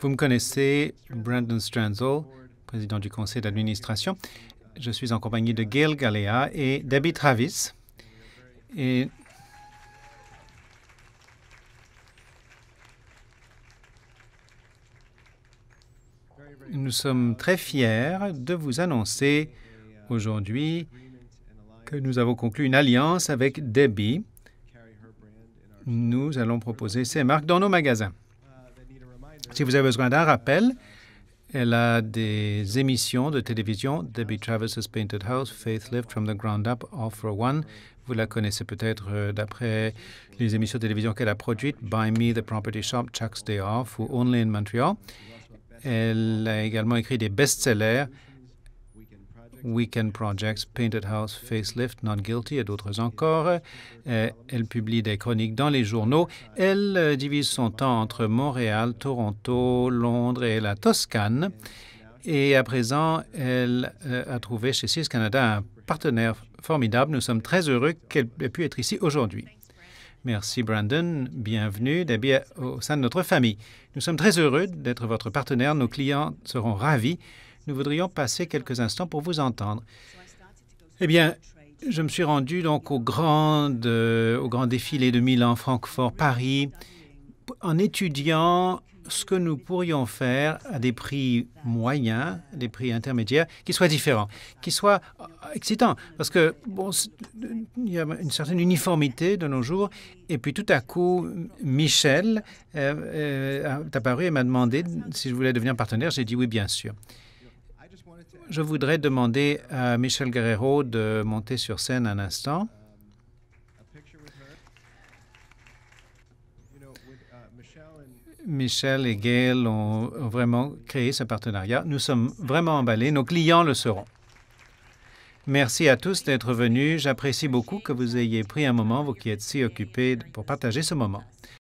Vous me connaissez, Brandon Stranzel, président du conseil d'administration. Je suis en compagnie de Gail Galea et Debbie Travis. nous sommes très fiers de vous annoncer aujourd'hui que nous avons conclu une alliance avec Debbie. Nous allons proposer ces marques dans nos magasins. Si vous avez besoin d'un rappel, elle a des émissions de télévision, Debbie Travis's Painted House, Faith Lift from the Ground Up, All for One. Vous la connaissez peut-être euh, d'après les émissions de télévision qu'elle a produites, Buy Me, The Property Shop, Chuck's Day Off ou Only in Montreal. Elle a également écrit des best-sellers, Weekend Projects, Painted House, Facelift, Non Guilty et d'autres encore. Euh, elle publie des chroniques dans les journaux. Elle euh, divise son temps entre Montréal, Toronto, Londres et la Toscane. Et à présent, elle euh, a trouvé chez CIS Canada un partenaire formidable. Nous sommes très heureux qu'elle ait pu être ici aujourd'hui. Merci Brandon, bienvenue au sein de notre famille. Nous sommes très heureux d'être votre partenaire, nos clients seront ravis. Nous voudrions passer quelques instants pour vous entendre. Eh bien, je me suis rendu donc euh, au grand, défilé de Milan, Francfort, Paris, en étudiant ce que nous pourrions faire à des prix moyens, des prix intermédiaires, qui soient différents, qui soient euh, excitants. Parce que, bon, il y a une certaine uniformité de nos jours. Et puis tout à coup, Michel euh, est apparu et m'a demandé si je voulais devenir partenaire. J'ai dit oui, bien sûr. Je voudrais demander à Michel Guerrero de monter sur scène un instant. Michel et Gail ont vraiment créé ce partenariat. Nous sommes vraiment emballés. Nos clients le seront. Merci à tous d'être venus. J'apprécie beaucoup que vous ayez pris un moment, vous qui êtes si occupés, pour partager ce moment.